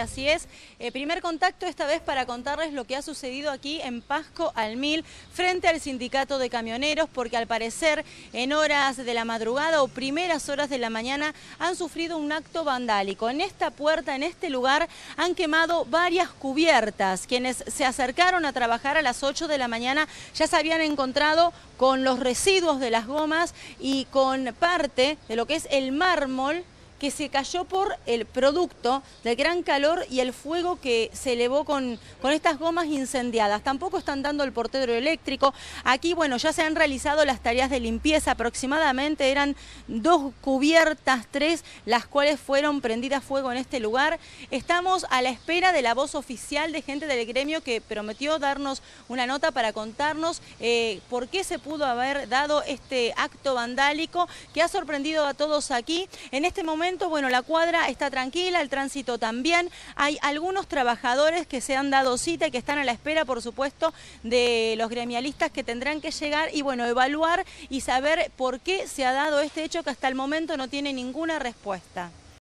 así es. Eh, primer contacto esta vez para contarles lo que ha sucedido aquí en Pasco al Mil frente al sindicato de camioneros, porque al parecer en horas de la madrugada o primeras horas de la mañana han sufrido un acto vandálico. En esta puerta, en este lugar, han quemado varias cubiertas. Quienes se acercaron a trabajar a las 8 de la mañana ya se habían encontrado con los residuos de las gomas y con parte de lo que es el mármol que se cayó por el producto del gran calor y el fuego que se elevó con, con estas gomas incendiadas. Tampoco están dando el portero eléctrico. Aquí, bueno, ya se han realizado las tareas de limpieza. Aproximadamente eran dos cubiertas, tres, las cuales fueron prendidas fuego en este lugar. Estamos a la espera de la voz oficial de gente del gremio que prometió darnos una nota para contarnos eh, por qué se pudo haber dado este acto vandálico que ha sorprendido a todos aquí. En este momento bueno, la cuadra está tranquila, el tránsito también. Hay algunos trabajadores que se han dado cita y que están a la espera, por supuesto, de los gremialistas que tendrán que llegar y, bueno, evaluar y saber por qué se ha dado este hecho que hasta el momento no tiene ninguna respuesta.